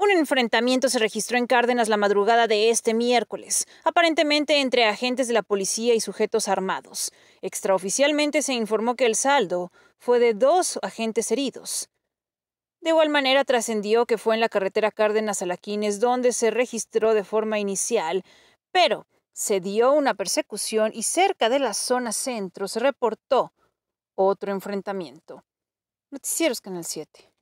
Un enfrentamiento se registró en Cárdenas la madrugada de este miércoles, aparentemente entre agentes de la policía y sujetos armados. Extraoficialmente se informó que el saldo fue de dos agentes heridos. De igual manera trascendió que fue en la carretera Cárdenas Alaquines donde se registró de forma inicial, pero se dio una persecución y cerca de la zona centro se reportó otro enfrentamiento. Noticieros Canal 7.